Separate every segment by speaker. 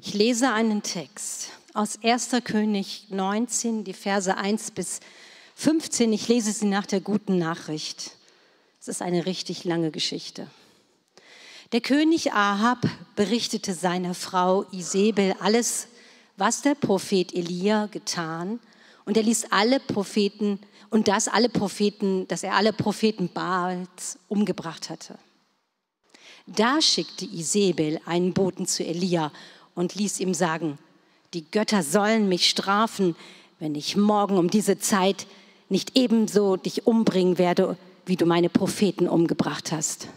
Speaker 1: Ich lese einen Text aus 1. König 19, die Verse 1 bis 15. Ich lese sie nach der guten Nachricht. Es ist eine richtig lange Geschichte. Der König Ahab berichtete seiner Frau Isabel alles, was der Prophet Elia getan, und er ließ alle Propheten und dass alle Propheten, dass er alle Propheten Baals umgebracht hatte. Da schickte Isabel einen Boten zu Elia und ließ ihm sagen, die Götter sollen mich strafen, wenn ich morgen um diese Zeit nicht ebenso dich umbringen werde, wie du meine Propheten umgebracht hast.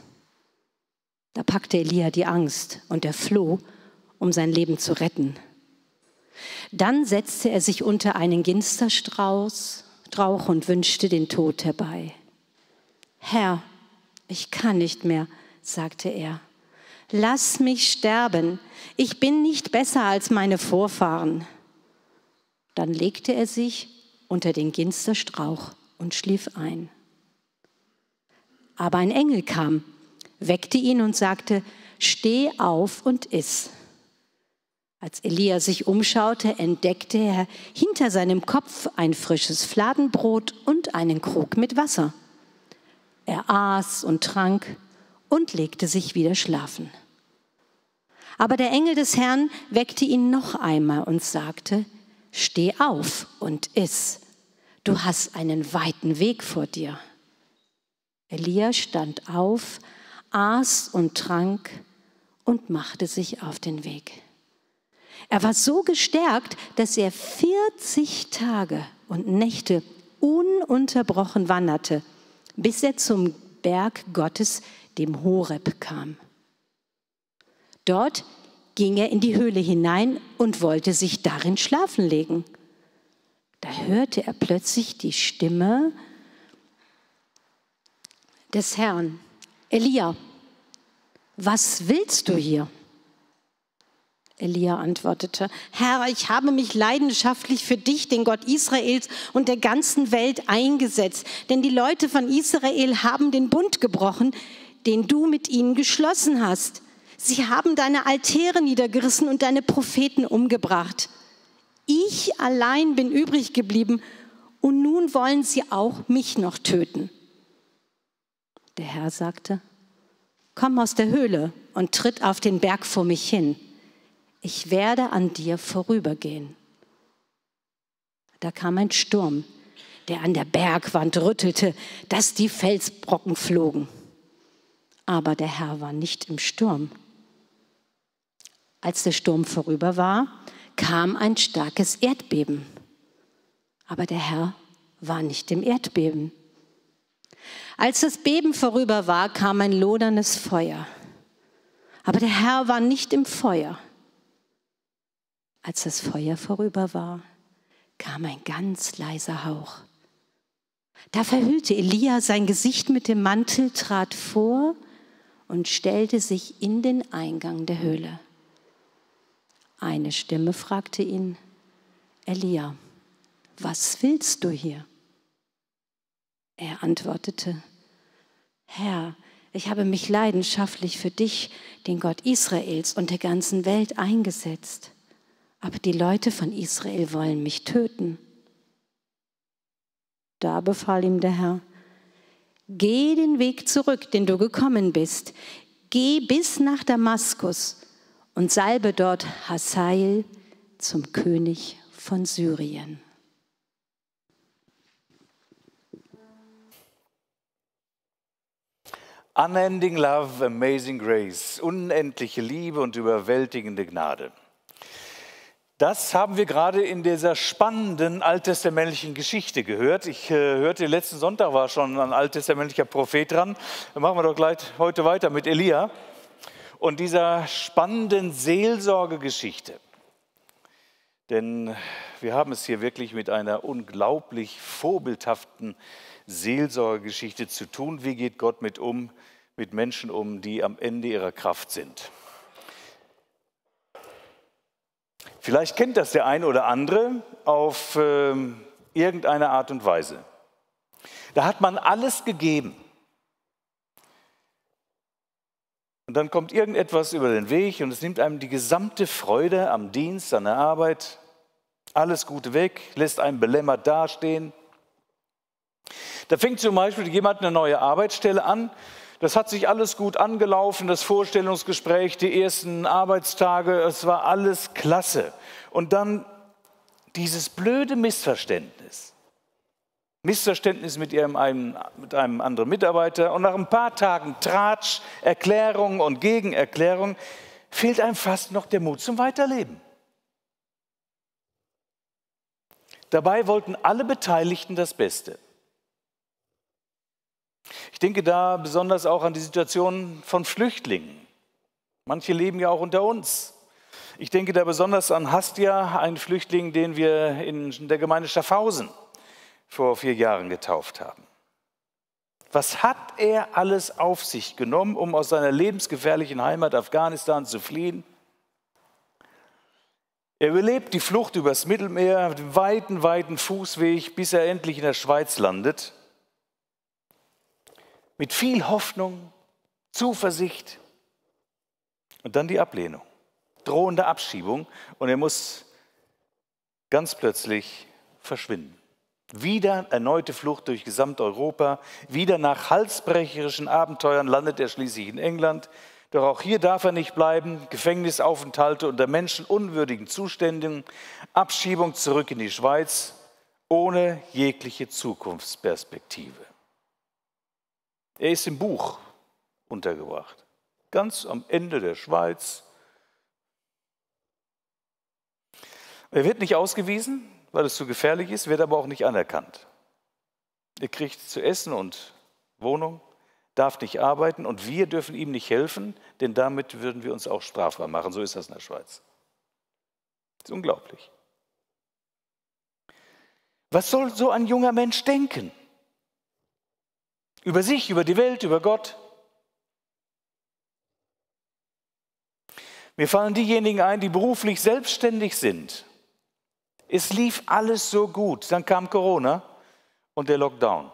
Speaker 1: Da packte Elia die Angst und er floh, um sein Leben zu retten. Dann setzte er sich unter einen Ginsterstrauß Strauch und wünschte den Tod herbei. Herr, ich kann nicht mehr, sagte er. Lass mich sterben, ich bin nicht besser als meine Vorfahren. Dann legte er sich unter den Ginsterstrauch und schlief ein. Aber ein Engel kam, weckte ihn und sagte, Steh auf und iss. Als Elia sich umschaute, entdeckte er hinter seinem Kopf ein frisches Fladenbrot und einen Krug mit Wasser. Er aß und trank und legte sich wieder schlafen. Aber der Engel des Herrn weckte ihn noch einmal und sagte, Steh auf und iss, du hast einen weiten Weg vor dir. Elia stand auf, aß und trank und machte sich auf den Weg. Er war so gestärkt, dass er 40 Tage und Nächte ununterbrochen wanderte, bis er zum Berg Gottes dem Horeb kam. Dort ging er in die Höhle hinein und wollte sich darin schlafen legen. Da hörte er plötzlich die Stimme des Herrn, Elia, was willst du hier? Elia antwortete, Herr, ich habe mich leidenschaftlich für dich, den Gott Israels und der ganzen Welt eingesetzt, denn die Leute von Israel haben den Bund gebrochen, den du mit ihnen geschlossen hast. Sie haben deine Altäre niedergerissen und deine Propheten umgebracht. Ich allein bin übrig geblieben und nun wollen sie auch mich noch töten. Der Herr sagte, komm aus der Höhle und tritt auf den Berg vor mich hin. Ich werde an dir vorübergehen. Da kam ein Sturm, der an der Bergwand rüttelte, dass die Felsbrocken flogen. Aber der Herr war nicht im Sturm. Als der Sturm vorüber war, kam ein starkes Erdbeben. Aber der Herr war nicht im Erdbeben. Als das Beben vorüber war, kam ein loderndes Feuer. Aber der Herr war nicht im Feuer. Als das Feuer vorüber war, kam ein ganz leiser Hauch. Da verhüllte Elia sein Gesicht mit dem Mantel, trat vor und stellte sich in den Eingang der Höhle. Eine Stimme fragte ihn, Elia, was willst du hier? Er antwortete, Herr, ich habe mich leidenschaftlich für dich, den Gott Israels und der ganzen Welt eingesetzt, aber die Leute von Israel wollen mich töten. Da befahl ihm der Herr, Geh den Weg zurück, den du gekommen bist. Geh bis nach Damaskus und salbe dort Hasael zum König von Syrien.
Speaker 2: Unending Love, Amazing Grace, unendliche Liebe und überwältigende Gnade. Das haben wir gerade in dieser spannenden alttestamentlichen Geschichte gehört. Ich äh, hörte, letzten Sonntag war schon ein alttestamentlicher Prophet dran. Dann machen wir doch gleich heute weiter mit Elia und dieser spannenden Seelsorgegeschichte. Denn wir haben es hier wirklich mit einer unglaublich vorbildhaften Seelsorgegeschichte zu tun. Wie geht Gott mit um, mit Menschen um, die am Ende ihrer Kraft sind? Vielleicht kennt das der eine oder andere auf äh, irgendeine Art und Weise. Da hat man alles gegeben. Und dann kommt irgendetwas über den Weg und es nimmt einem die gesamte Freude am Dienst, an der Arbeit, alles Gute weg, lässt einen belämmert dastehen. Da fängt zum Beispiel jemand eine neue Arbeitsstelle an das hat sich alles gut angelaufen, das Vorstellungsgespräch, die ersten Arbeitstage, es war alles klasse. Und dann dieses blöde Missverständnis. Missverständnis mit, ihrem einem, mit einem anderen Mitarbeiter und nach ein paar Tagen Tratsch, Erklärung und Gegenerklärung fehlt einem fast noch der Mut zum Weiterleben. Dabei wollten alle Beteiligten das Beste. Ich denke da besonders auch an die Situation von Flüchtlingen. Manche leben ja auch unter uns. Ich denke da besonders an Hastia, einen Flüchtling, den wir in der Gemeinde Schaffhausen vor vier Jahren getauft haben. Was hat er alles auf sich genommen, um aus seiner lebensgefährlichen Heimat Afghanistan zu fliehen? Er überlebt die Flucht übers Mittelmeer, den weiten, weiten Fußweg, bis er endlich in der Schweiz landet mit viel Hoffnung, Zuversicht und dann die Ablehnung, drohende Abschiebung und er muss ganz plötzlich verschwinden. Wieder erneute Flucht durch Gesamteuropa, wieder nach halsbrecherischen Abenteuern landet er schließlich in England. Doch auch hier darf er nicht bleiben. Gefängnisaufenthalte unter menschenunwürdigen Zuständen, Abschiebung zurück in die Schweiz ohne jegliche Zukunftsperspektive. Er ist im Buch untergebracht, ganz am Ende der Schweiz. Er wird nicht ausgewiesen, weil es zu gefährlich ist, wird aber auch nicht anerkannt. Er kriegt zu essen und Wohnung, darf nicht arbeiten und wir dürfen ihm nicht helfen, denn damit würden wir uns auch strafbar machen. So ist das in der Schweiz. Das ist unglaublich. Was soll so ein junger Mensch denken? Über sich, über die Welt, über Gott. Mir fallen diejenigen ein, die beruflich selbstständig sind. Es lief alles so gut. Dann kam Corona und der Lockdown.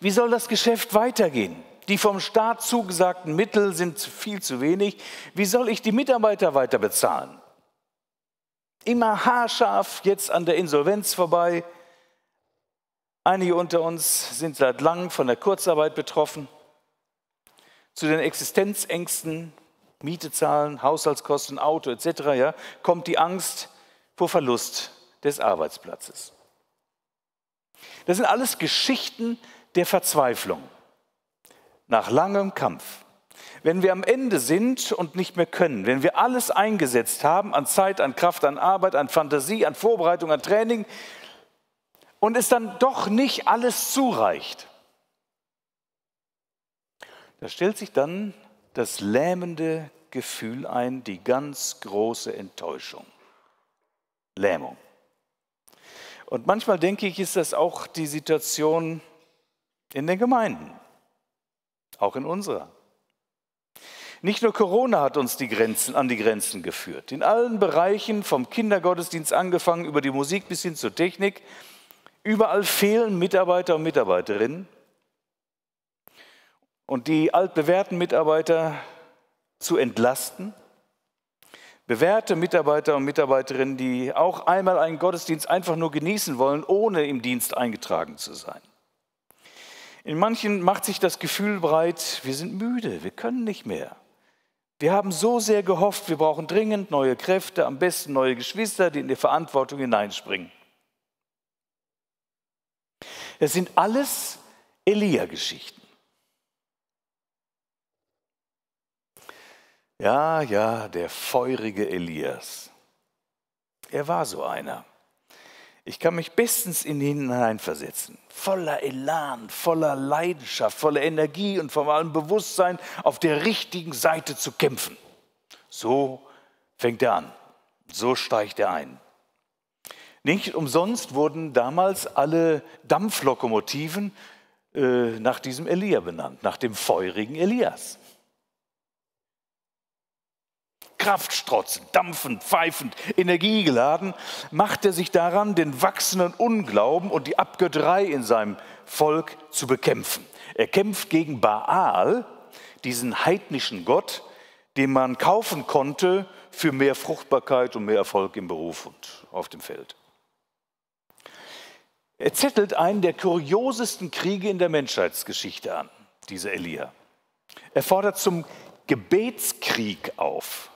Speaker 2: Wie soll das Geschäft weitergehen? Die vom Staat zugesagten Mittel sind viel zu wenig. Wie soll ich die Mitarbeiter weiter bezahlen? Immer haarscharf, jetzt an der Insolvenz vorbei. Einige unter uns sind seit langem von der Kurzarbeit betroffen. Zu den Existenzängsten, Miete zahlen, Haushaltskosten, Auto etc. Ja, kommt die Angst vor Verlust des Arbeitsplatzes. Das sind alles Geschichten der Verzweiflung nach langem Kampf. Wenn wir am Ende sind und nicht mehr können, wenn wir alles eingesetzt haben an Zeit, an Kraft, an Arbeit, an Fantasie, an Vorbereitung, an Training, und es dann doch nicht alles zureicht. Da stellt sich dann das lähmende Gefühl ein, die ganz große Enttäuschung, Lähmung. Und manchmal denke ich, ist das auch die Situation in den Gemeinden, auch in unserer. Nicht nur Corona hat uns die Grenzen, an die Grenzen geführt. In allen Bereichen, vom Kindergottesdienst angefangen, über die Musik bis hin zur Technik, Überall fehlen Mitarbeiter und Mitarbeiterinnen. Und die altbewährten Mitarbeiter zu entlasten, bewährte Mitarbeiter und Mitarbeiterinnen, die auch einmal einen Gottesdienst einfach nur genießen wollen, ohne im Dienst eingetragen zu sein. In manchen macht sich das Gefühl breit, wir sind müde, wir können nicht mehr. Wir haben so sehr gehofft, wir brauchen dringend neue Kräfte, am besten neue Geschwister, die in die Verantwortung hineinspringen. Das sind alles Elia-Geschichten. Ja, ja, der feurige Elias. Er war so einer. Ich kann mich bestens in ihn hineinversetzen. Voller Elan, voller Leidenschaft, voller Energie und vor allem Bewusstsein, auf der richtigen Seite zu kämpfen. So fängt er an. So steigt er ein. Nicht umsonst wurden damals alle Dampflokomotiven äh, nach diesem Elia benannt, nach dem feurigen Elias. Kraftstrotzend, dampfend, pfeifend, energiegeladen, macht er sich daran, den wachsenden Unglauben und die Abgötterei in seinem Volk zu bekämpfen. Er kämpft gegen Baal, diesen heidnischen Gott, den man kaufen konnte für mehr Fruchtbarkeit und mehr Erfolg im Beruf und auf dem Feld. Er zettelt einen der kuriosesten Kriege in der Menschheitsgeschichte an, dieser Elia. Er fordert zum Gebetskrieg auf.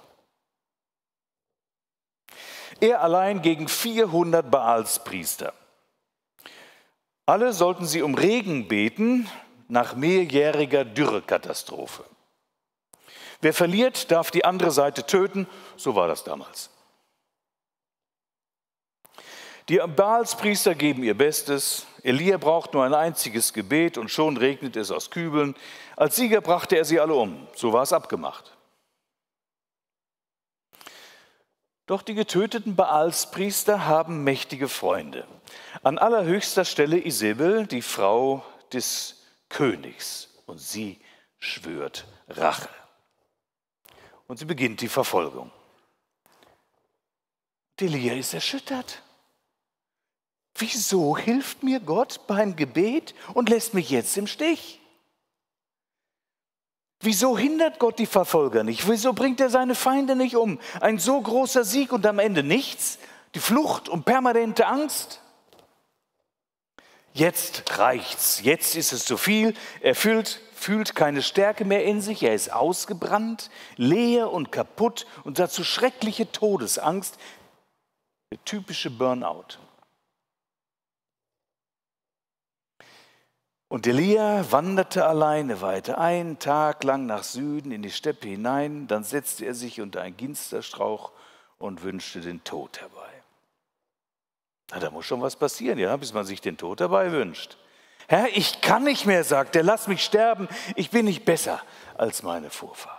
Speaker 2: Er allein gegen 400 Baalspriester. Alle sollten sie um Regen beten nach mehrjähriger Dürrekatastrophe. Wer verliert, darf die andere Seite töten, so war das damals. Die Baalspriester geben ihr Bestes. Elia braucht nur ein einziges Gebet und schon regnet es aus Kübeln. Als Sieger brachte er sie alle um. So war es abgemacht. Doch die getöteten Baalspriester haben mächtige Freunde. An allerhöchster Stelle Isabel, die Frau des Königs. Und sie schwört Rache. Und sie beginnt die Verfolgung. Delia ist erschüttert wieso hilft mir Gott beim Gebet und lässt mich jetzt im Stich? Wieso hindert Gott die Verfolger nicht? Wieso bringt er seine Feinde nicht um? Ein so großer Sieg und am Ende nichts? Die Flucht und permanente Angst? Jetzt reicht's. Jetzt ist es zu viel. Er fühlt, fühlt keine Stärke mehr in sich. Er ist ausgebrannt, leer und kaputt und dazu schreckliche Todesangst. Der typische Burnout. Und Elia wanderte alleine weiter, einen Tag lang nach Süden in die Steppe hinein, dann setzte er sich unter einen Ginsterstrauch und wünschte den Tod herbei. Na, da muss schon was passieren, ja, bis man sich den Tod herbei wünscht. Herr, ich kann nicht mehr, sagt er, lass mich sterben, ich bin nicht besser als meine Vorfahren.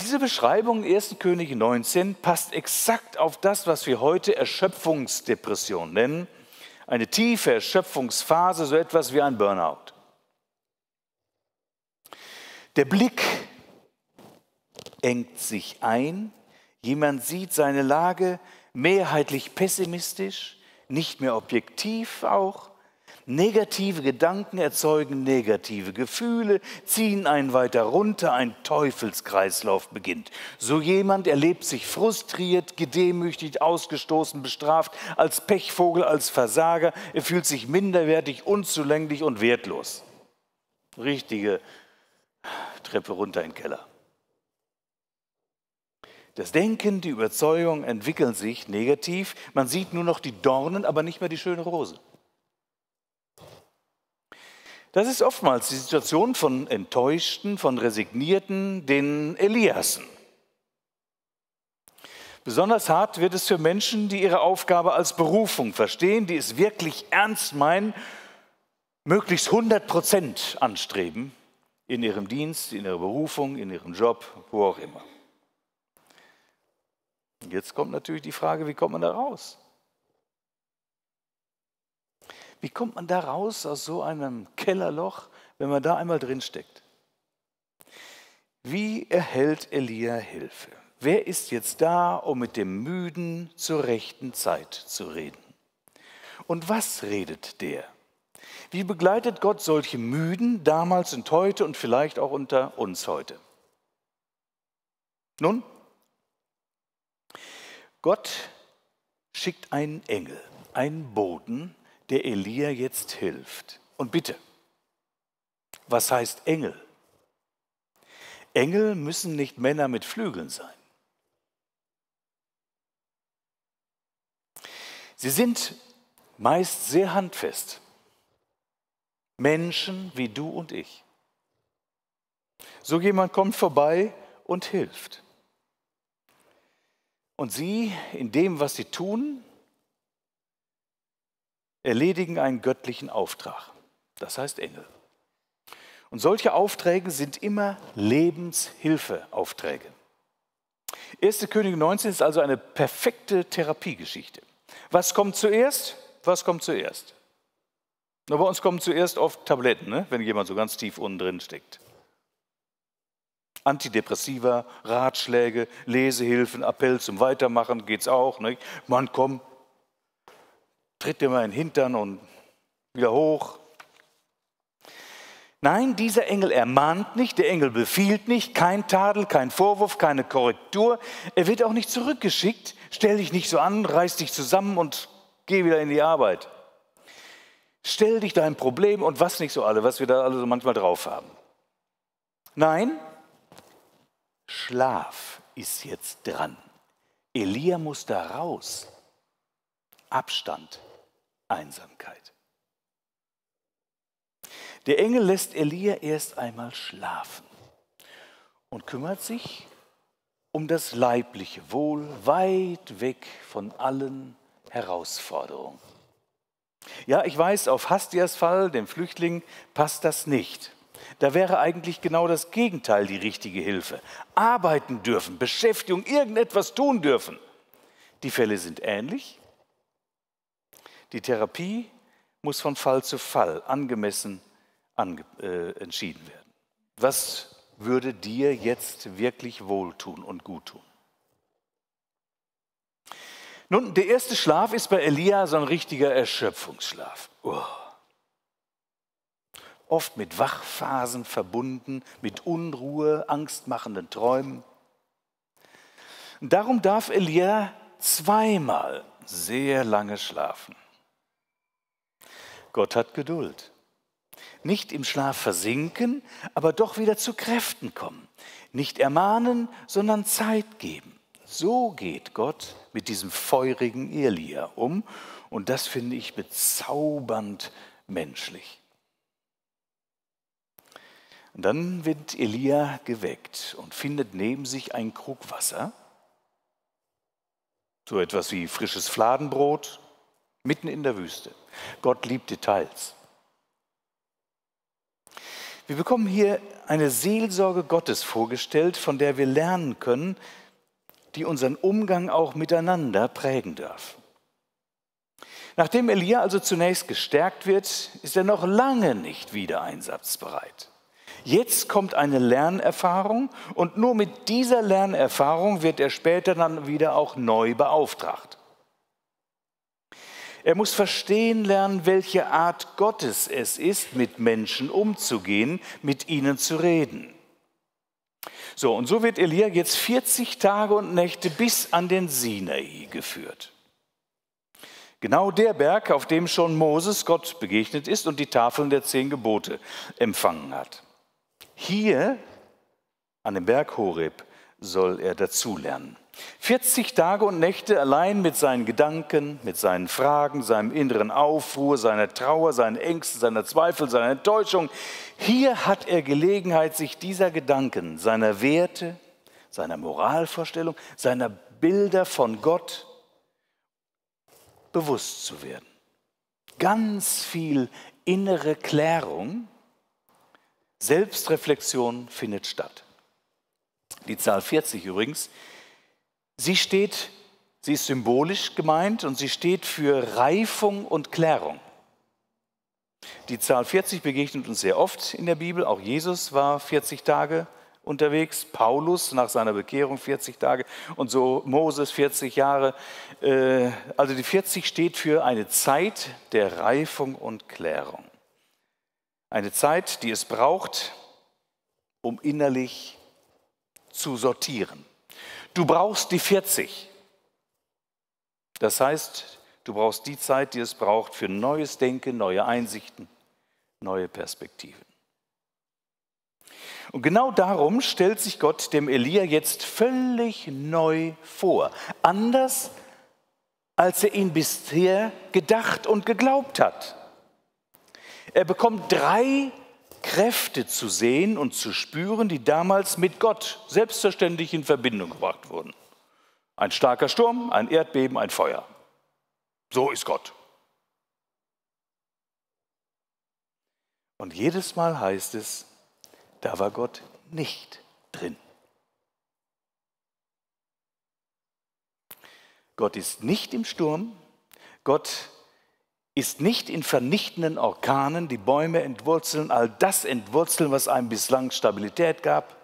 Speaker 2: Diese Beschreibung 1. König 19 passt exakt auf das, was wir heute Erschöpfungsdepression nennen eine tiefe Erschöpfungsphase, so etwas wie ein Burnout. Der Blick engt sich ein, jemand sieht seine Lage mehrheitlich pessimistisch, nicht mehr objektiv auch, Negative Gedanken erzeugen negative Gefühle, ziehen einen weiter runter, ein Teufelskreislauf beginnt. So jemand erlebt sich frustriert, gedemütigt, ausgestoßen, bestraft, als Pechvogel, als Versager. Er fühlt sich minderwertig, unzulänglich und wertlos. Richtige Treppe runter in den Keller. Das Denken, die Überzeugung entwickeln sich negativ. Man sieht nur noch die Dornen, aber nicht mehr die schöne Rose. Das ist oftmals die Situation von Enttäuschten, von Resignierten, den Eliasen. Besonders hart wird es für Menschen, die ihre Aufgabe als Berufung verstehen, die es wirklich ernst meinen, möglichst 100 Prozent anstreben in ihrem Dienst, in ihrer Berufung, in ihrem Job, wo auch immer. Jetzt kommt natürlich die Frage, wie kommt man da raus? Wie kommt man da raus aus so einem Kellerloch, wenn man da einmal drin steckt? Wie erhält Elia Hilfe? Wer ist jetzt da, um mit dem Müden zur rechten Zeit zu reden? Und was redet der? Wie begleitet Gott solche Müden damals und heute und vielleicht auch unter uns heute? Nun, Gott schickt einen Engel, einen Boden, der Elia jetzt hilft. Und bitte, was heißt Engel? Engel müssen nicht Männer mit Flügeln sein. Sie sind meist sehr handfest. Menschen wie du und ich. So jemand kommt vorbei und hilft. Und sie, in dem, was sie tun, erledigen einen göttlichen Auftrag. Das heißt Engel. Und solche Aufträge sind immer Lebenshilfeaufträge. 1. König 19 ist also eine perfekte Therapiegeschichte. Was kommt zuerst? Was kommt zuerst? Na, bei uns kommen zuerst oft Tabletten, ne? wenn jemand so ganz tief unten drin steckt. Antidepressiva, Ratschläge, Lesehilfen, Appell zum Weitermachen geht's auch. Ne? Mann, komm, tritt dir mal in den Hintern und wieder hoch. Nein, dieser Engel ermahnt nicht, der Engel befiehlt nicht, kein Tadel, kein Vorwurf, keine Korrektur. Er wird auch nicht zurückgeschickt, stell dich nicht so an, reiß dich zusammen und geh wieder in die Arbeit. Stell dich dein Problem und was nicht so alle, was wir da alle so manchmal drauf haben. Nein, Schlaf ist jetzt dran. Elia muss da raus. Abstand. Einsamkeit. Der Engel lässt Elia erst einmal schlafen und kümmert sich um das leibliche Wohl weit weg von allen Herausforderungen. Ja, ich weiß, auf Hastias Fall, dem Flüchtling, passt das nicht. Da wäre eigentlich genau das Gegenteil die richtige Hilfe. Arbeiten dürfen, Beschäftigung, irgendetwas tun dürfen. Die Fälle sind ähnlich, die Therapie muss von Fall zu Fall angemessen ange äh, entschieden werden. Was würde dir jetzt wirklich wohltun und guttun? Nun, der erste Schlaf ist bei Elia so ein richtiger Erschöpfungsschlaf. Oh. Oft mit Wachphasen verbunden, mit Unruhe, angstmachenden Träumen. darum darf Elia zweimal sehr lange schlafen. Gott hat Geduld. Nicht im Schlaf versinken, aber doch wieder zu Kräften kommen. Nicht ermahnen, sondern Zeit geben. So geht Gott mit diesem feurigen Elia um. Und das finde ich bezaubernd menschlich. Und dann wird Elia geweckt und findet neben sich einen Krug Wasser, so etwas wie frisches Fladenbrot mitten in der Wüste. Gott liebt Details. Wir bekommen hier eine Seelsorge Gottes vorgestellt, von der wir lernen können, die unseren Umgang auch miteinander prägen darf. Nachdem Elia also zunächst gestärkt wird, ist er noch lange nicht wieder einsatzbereit. Jetzt kommt eine Lernerfahrung und nur mit dieser Lernerfahrung wird er später dann wieder auch neu beauftragt. Er muss verstehen lernen, welche Art Gottes es ist, mit Menschen umzugehen, mit ihnen zu reden. So, und so wird Elia jetzt 40 Tage und Nächte bis an den Sinai geführt. Genau der Berg, auf dem schon Moses Gott begegnet ist und die Tafeln der zehn Gebote empfangen hat. Hier, an dem Berg Horeb, soll er dazulernen. 40 Tage und Nächte allein mit seinen Gedanken, mit seinen Fragen, seinem inneren Aufruhr, seiner Trauer, seinen Ängsten, seiner Zweifel, seiner Enttäuschung. Hier hat er Gelegenheit, sich dieser Gedanken, seiner Werte, seiner Moralvorstellung, seiner Bilder von Gott bewusst zu werden. Ganz viel innere Klärung, Selbstreflexion findet statt. Die Zahl 40 übrigens Sie steht, sie ist symbolisch gemeint und sie steht für Reifung und Klärung. Die Zahl 40 begegnet uns sehr oft in der Bibel. Auch Jesus war 40 Tage unterwegs, Paulus nach seiner Bekehrung 40 Tage und so Moses 40 Jahre. Äh, also die 40 steht für eine Zeit der Reifung und Klärung. Eine Zeit, die es braucht, um innerlich zu sortieren. Du brauchst die 40. Das heißt, du brauchst die Zeit, die es braucht für neues Denken, neue Einsichten, neue Perspektiven. Und genau darum stellt sich Gott dem Elia jetzt völlig neu vor. Anders, als er ihn bisher gedacht und geglaubt hat. Er bekommt drei Kräfte zu sehen und zu spüren, die damals mit Gott selbstverständlich in Verbindung gebracht wurden. Ein starker Sturm, ein Erdbeben, ein Feuer. So ist Gott. Und jedes Mal heißt es, da war Gott nicht drin. Gott ist nicht im Sturm, Gott ist ist nicht in vernichtenden Orkanen die Bäume entwurzeln, all das entwurzeln, was einem bislang Stabilität gab.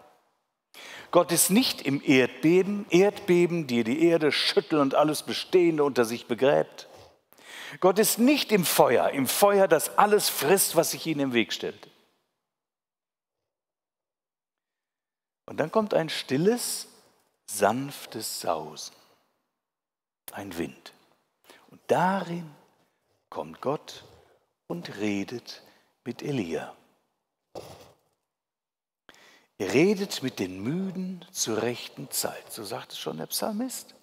Speaker 2: Gott ist nicht im Erdbeben, Erdbeben, die die Erde schütteln und alles Bestehende unter sich begräbt. Gott ist nicht im Feuer, im Feuer, das alles frisst, was sich ihm im Weg stellt. Und dann kommt ein stilles, sanftes Sausen, ein Wind. Und darin kommt Gott und redet mit Elia. Er redet mit den Müden zur rechten Zeit, so sagt es schon der Psalmist.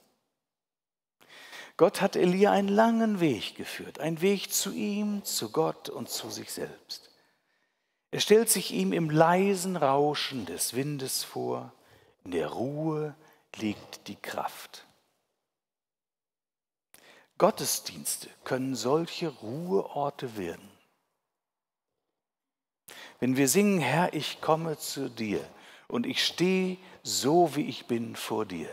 Speaker 2: Gott hat Elia einen langen Weg geführt, einen Weg zu ihm, zu Gott und zu sich selbst. Er stellt sich ihm im leisen Rauschen des Windes vor, in der Ruhe liegt die Kraft. Gottesdienste können solche Ruheorte werden. Wenn wir singen, Herr, ich komme zu dir und ich stehe so, wie ich bin vor dir.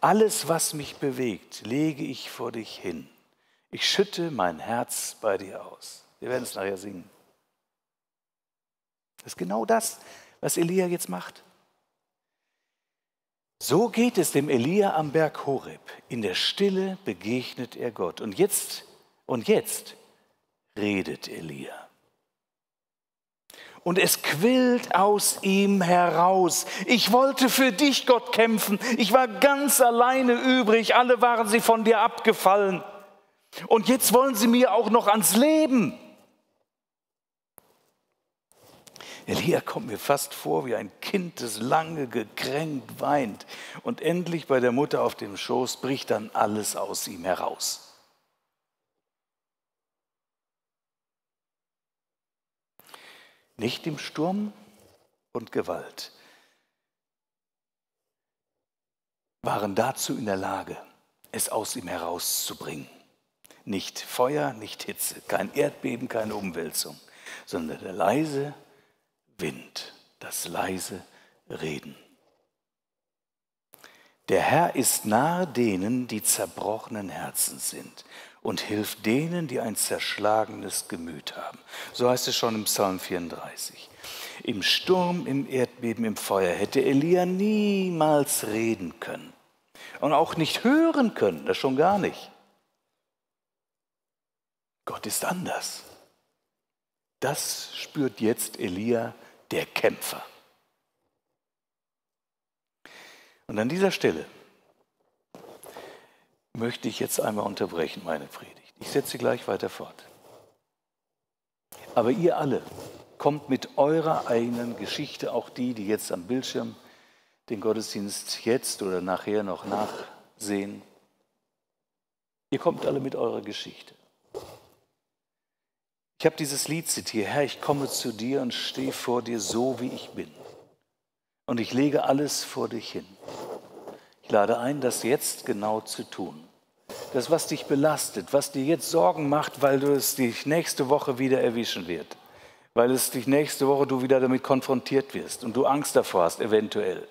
Speaker 2: Alles, was mich bewegt, lege ich vor dich hin. Ich schütte mein Herz bei dir aus. Wir werden es nachher singen. Das ist genau das, was Elia jetzt macht. So geht es dem Elia am Berg Horeb. In der Stille begegnet er Gott. Und jetzt, und jetzt redet Elia. Und es quillt aus ihm heraus. Ich wollte für dich, Gott, kämpfen. Ich war ganz alleine übrig. Alle waren sie von dir abgefallen. Und jetzt wollen sie mir auch noch ans Leben. Elia kommt mir fast vor wie ein Kind, das lange gekränkt weint und endlich bei der Mutter auf dem Schoß bricht dann alles aus ihm heraus. Nicht im Sturm und Gewalt waren dazu in der Lage, es aus ihm herauszubringen. Nicht Feuer, nicht Hitze, kein Erdbeben, keine Umwälzung, sondern der leise, Wind, das leise Reden. Der Herr ist nahe denen, die zerbrochenen Herzen sind und hilft denen, die ein zerschlagenes Gemüt haben. So heißt es schon im Psalm 34. Im Sturm, im Erdbeben, im Feuer hätte Elia niemals reden können und auch nicht hören können, das schon gar nicht. Gott ist anders. Das spürt jetzt Elia der Kämpfer. Und an dieser Stelle möchte ich jetzt einmal unterbrechen, meine Predigt. Ich setze sie gleich weiter fort. Aber ihr alle kommt mit eurer eigenen Geschichte, auch die, die jetzt am Bildschirm den Gottesdienst jetzt oder nachher noch nachsehen, ihr kommt alle mit eurer Geschichte. Ich habe dieses Lied zitiert, Herr, ich komme zu dir und stehe vor dir so, wie ich bin. Und ich lege alles vor dich hin. Ich lade ein, das jetzt genau zu tun. Das, was dich belastet, was dir jetzt Sorgen macht, weil du es dich nächste Woche wieder erwischen wird, weil es dich nächste Woche du wieder damit konfrontiert wirst und du Angst davor hast, eventuell.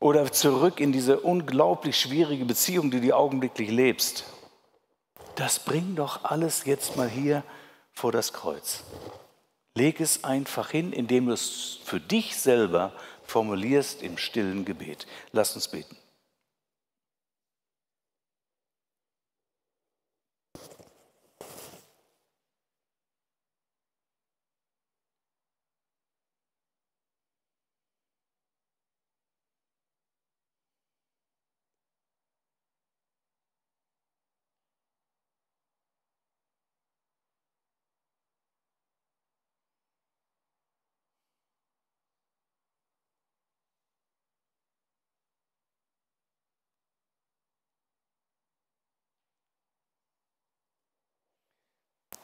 Speaker 2: Oder zurück in diese unglaublich schwierige Beziehung, die du augenblicklich lebst. Das bring doch alles jetzt mal hier vor das Kreuz. Leg es einfach hin, indem du es für dich selber formulierst im stillen Gebet. Lass uns beten.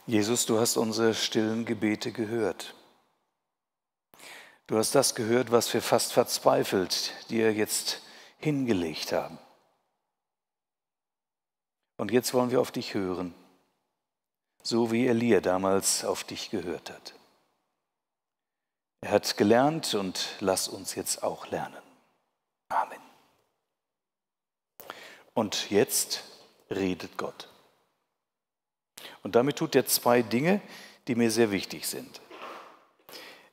Speaker 2: Jesus, du hast unsere stillen Gebete gehört. Du hast das gehört, was wir fast verzweifelt dir jetzt hingelegt haben. Und jetzt wollen wir auf dich hören, so wie Elia damals auf dich gehört hat. Er hat gelernt und lass uns jetzt auch lernen. Amen. Und jetzt redet Gott. Und damit tut er zwei Dinge, die mir sehr wichtig sind.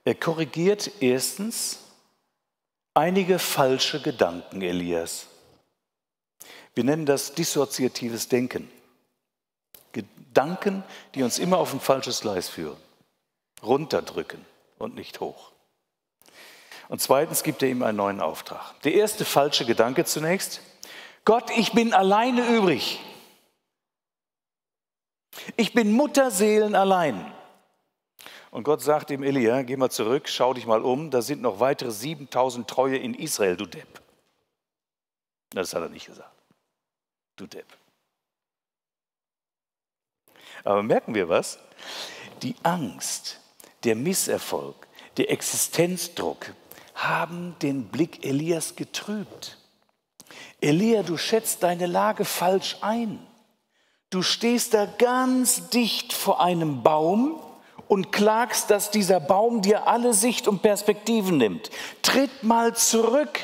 Speaker 2: Er korrigiert erstens einige falsche Gedanken Elias. Wir nennen das dissoziatives Denken. Gedanken, die uns immer auf ein falsches Gleis führen, runterdrücken und nicht hoch. Und zweitens gibt er ihm einen neuen Auftrag. Der erste falsche Gedanke zunächst, Gott, ich bin alleine übrig. Ich bin Mutterseelen allein. Und Gott sagt dem Elia, geh mal zurück, schau dich mal um, da sind noch weitere 7000 Treue in Israel, du Depp. Das hat er nicht gesagt. Du Depp. Aber merken wir was? Die Angst, der Misserfolg, der Existenzdruck haben den Blick Elias getrübt. Elia, du schätzt deine Lage falsch ein. Du stehst da ganz dicht vor einem Baum und klagst, dass dieser Baum dir alle Sicht und Perspektiven nimmt. Tritt mal zurück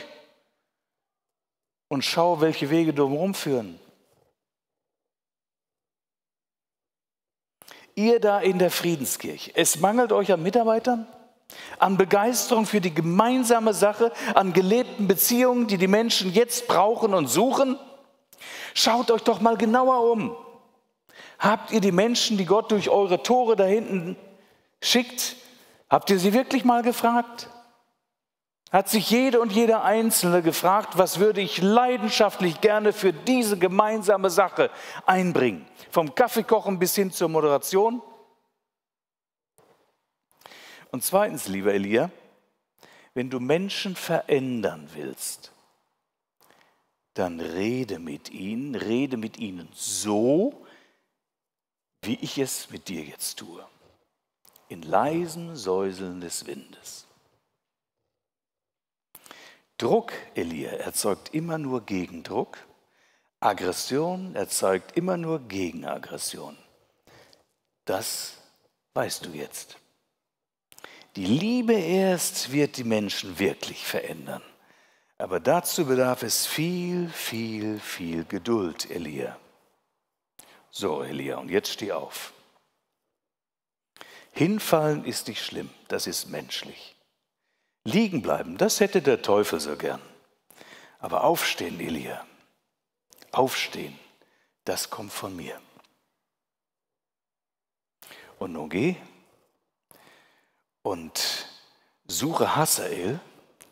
Speaker 2: und schau, welche Wege drumherum führen. Ihr da in der Friedenskirche, es mangelt euch an Mitarbeitern? an Begeisterung für die gemeinsame Sache, an gelebten Beziehungen, die die Menschen jetzt brauchen und suchen? Schaut euch doch mal genauer um. Habt ihr die Menschen, die Gott durch eure Tore da hinten schickt, habt ihr sie wirklich mal gefragt? Hat sich jede und jeder Einzelne gefragt, was würde ich leidenschaftlich gerne für diese gemeinsame Sache einbringen? Vom Kaffeekochen bis hin zur Moderation? Und zweitens, lieber Elia, wenn du Menschen verändern willst, dann rede mit ihnen, rede mit ihnen so, wie ich es mit dir jetzt tue, in leisem Säuseln des Windes. Druck, Elia, erzeugt immer nur Gegendruck. Aggression erzeugt immer nur Gegenaggression. Das weißt du jetzt. Die Liebe erst wird die Menschen wirklich verändern. Aber dazu bedarf es viel, viel, viel Geduld, Elia. So, Elia, und jetzt steh auf. Hinfallen ist nicht schlimm, das ist menschlich. Liegen bleiben, das hätte der Teufel so gern. Aber aufstehen, Elia, aufstehen, das kommt von mir. Und nun geh und suche Hassael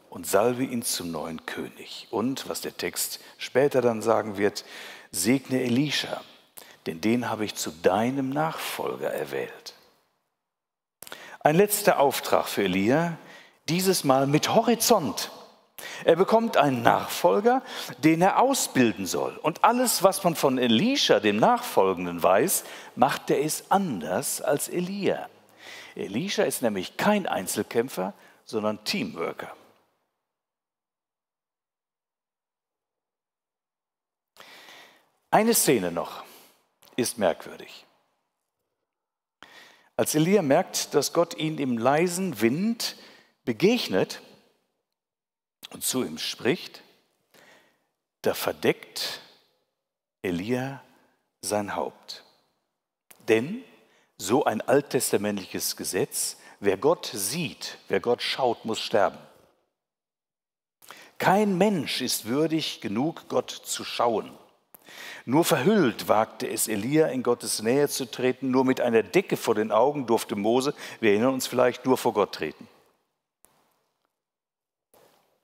Speaker 2: und salbe ihn zum neuen König. Und, was der Text später dann sagen wird, segne Elisha denn den habe ich zu deinem Nachfolger erwählt. Ein letzter Auftrag für Elia, dieses Mal mit Horizont. Er bekommt einen Nachfolger, den er ausbilden soll. Und alles, was man von Elisha, dem Nachfolgenden, weiß, macht er es anders als Elia. Elisha ist nämlich kein Einzelkämpfer, sondern Teamworker. Eine Szene noch ist merkwürdig. Als Elia merkt, dass Gott ihn im leisen Wind begegnet und zu ihm spricht, da verdeckt Elia sein Haupt. Denn, so ein alttestamentliches Gesetz, wer Gott sieht, wer Gott schaut, muss sterben. Kein Mensch ist würdig genug, Gott zu schauen. Nur verhüllt wagte es Elia, in Gottes Nähe zu treten, nur mit einer Decke vor den Augen durfte Mose, wir erinnern uns vielleicht, nur vor Gott treten.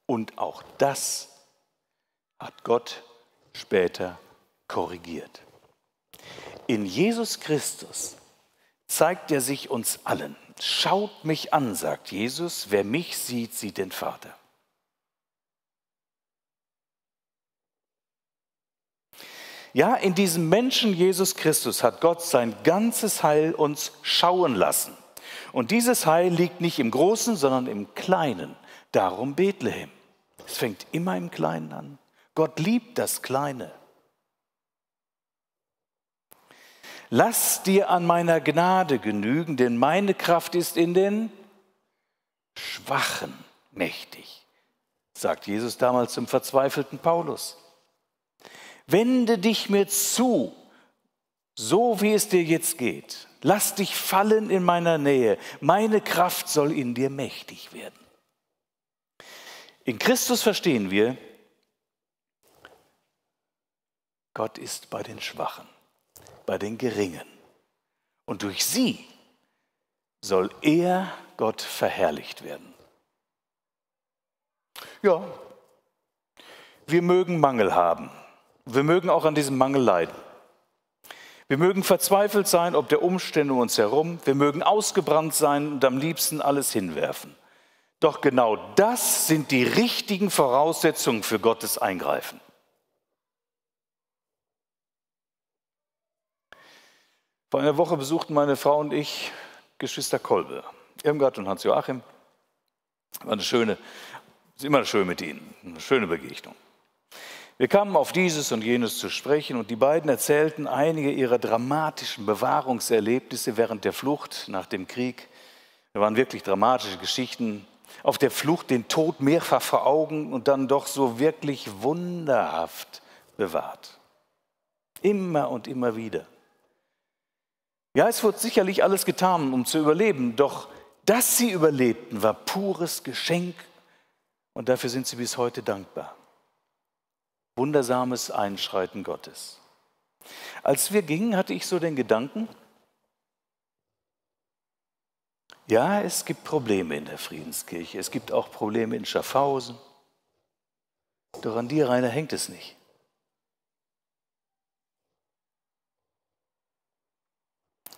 Speaker 2: Und auch das hat Gott später korrigiert. In Jesus Christus zeigt er sich uns allen. Schaut mich an, sagt Jesus, wer mich sieht, sieht den Vater. Ja, in diesem Menschen Jesus Christus hat Gott sein ganzes Heil uns schauen lassen. Und dieses Heil liegt nicht im Großen, sondern im Kleinen. Darum Bethlehem. Es fängt immer im Kleinen an. Gott liebt das Kleine. Lass dir an meiner Gnade genügen, denn meine Kraft ist in den Schwachen mächtig, sagt Jesus damals zum verzweifelten Paulus. Wende dich mir zu, so wie es dir jetzt geht. Lass dich fallen in meiner Nähe. Meine Kraft soll in dir mächtig werden. In Christus verstehen wir, Gott ist bei den Schwachen, bei den Geringen. Und durch sie soll er Gott verherrlicht werden. Ja, wir mögen Mangel haben. Wir mögen auch an diesem Mangel leiden. Wir mögen verzweifelt sein, ob der Umstände um uns herum. Wir mögen ausgebrannt sein und am liebsten alles hinwerfen. Doch genau das sind die richtigen Voraussetzungen für Gottes Eingreifen. Vor einer Woche besuchten meine Frau und ich Geschwister Kolbe, Irmgard und Hans-Joachim. War eine schöne, ist immer schön mit ihnen, eine schöne Begegnung. Wir kamen auf dieses und jenes zu sprechen und die beiden erzählten einige ihrer dramatischen Bewahrungserlebnisse während der Flucht nach dem Krieg. Da waren wirklich dramatische Geschichten. Auf der Flucht den Tod mehrfach vor Augen und dann doch so wirklich wunderhaft bewahrt. Immer und immer wieder. Ja, es wurde sicherlich alles getan, um zu überleben, doch dass sie überlebten, war pures Geschenk und dafür sind sie bis heute dankbar wundersames Einschreiten Gottes. Als wir gingen, hatte ich so den Gedanken, ja, es gibt Probleme in der Friedenskirche, es gibt auch Probleme in Schaffhausen, doch an dir, Rainer, hängt es nicht.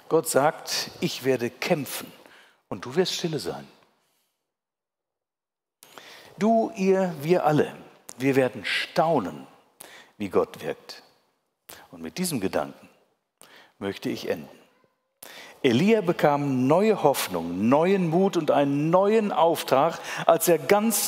Speaker 2: Gott sagt, ich werde kämpfen und du wirst stille sein. Du, ihr, wir alle, wir werden staunen wie Gott wirkt. Und mit diesem Gedanken möchte ich enden. Elia bekam neue Hoffnung, neuen Mut und einen neuen Auftrag, als er ganz